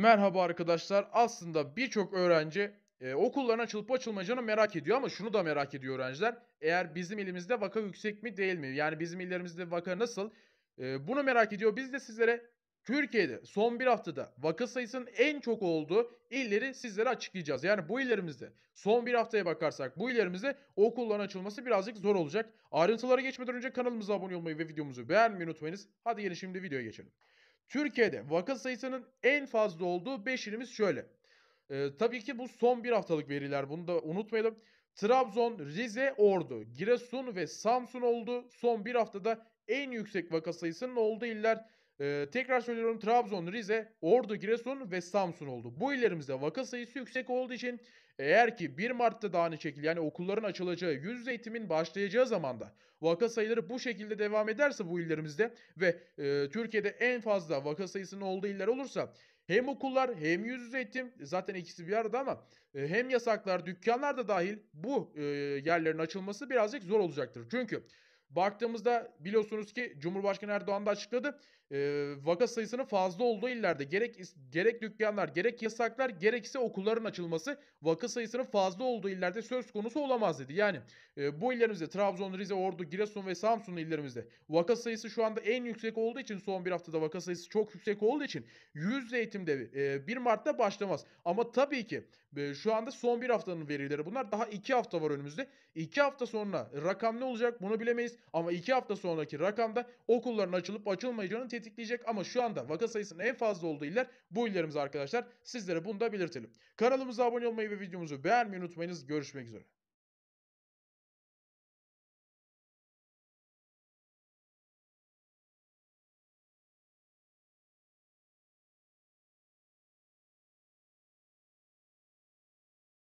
Merhaba arkadaşlar. Aslında birçok öğrenci e, okulların açılıp açılmayacağını merak ediyor ama şunu da merak ediyor öğrenciler. Eğer bizim ilimizde vaka yüksek mi değil mi? Yani bizim illerimizde vaka nasıl? E, bunu merak ediyor. Biz de sizlere Türkiye'de son bir haftada vaka sayısının en çok olduğu illeri sizlere açıklayacağız. Yani bu illerimizde son bir haftaya bakarsak bu illerimizde okulların açılması birazcık zor olacak. Ayrıntılara geçmeden önce kanalımıza abone olmayı ve videomuzu beğenmeyi unutmayınız. Hadi gelin şimdi videoya geçelim. Türkiye'de vaka sayısının en fazla olduğu 5 ilimiz şöyle. Ee, tabii ki bu son bir haftalık veriler bunu da unutmayalım. Trabzon, Rize, Ordu, Giresun ve Samsun oldu. Son bir haftada en yüksek vaka sayısının olduğu iller. Ee, tekrar söylüyorum Trabzon, Rize, Ordu, Giresun ve Samsun oldu. Bu illerimizde vaka sayısı yüksek olduğu için eğer ki 1 Mart'ta daha aynı şekilde yani okulların açılacağı yüz yüze eğitimin başlayacağı zamanda vaka sayıları bu şekilde devam ederse bu illerimizde ve e, Türkiye'de en fazla vaka sayısının olduğu iller olursa hem okullar hem yüz yüze eğitim e, zaten ikisi bir arada ama e, hem yasaklar dükkanlar da dahil bu e, yerlerin açılması birazcık zor olacaktır. Çünkü Baktığımızda biliyorsunuz ki Cumhurbaşkanı Erdoğan da açıkladı. E, vaka sayısının fazla olduğu illerde gerek gerek dükkanlar, gerek yasaklar, gerekse okulların açılması vaka sayısının fazla olduğu illerde söz konusu olamaz dedi. Yani e, bu illerimizde Trabzon, Rize, Ordu, Giresun ve Samsun illerimizde vaka sayısı şu anda en yüksek olduğu için son bir haftada vaka sayısı çok yüksek olduğu için yüz eğitimde e, 1 Mart'ta başlamaz. Ama tabii ki e, şu anda son bir haftanın verileri bunlar. Daha 2 hafta var önümüzde. 2 hafta sonra rakam ne olacak bunu bilemeyiz ama 2 hafta sonraki rakamda okulların açılıp açılmayacağını tetikleyecek ama şu anda vaka sayısının en fazla olduğu iller bu illerimiz arkadaşlar. Sizlere bunu da belirtelim. Kanalımıza abone olmayı ve videomuzu beğenmeyi unutmayınız. Görüşmek üzere.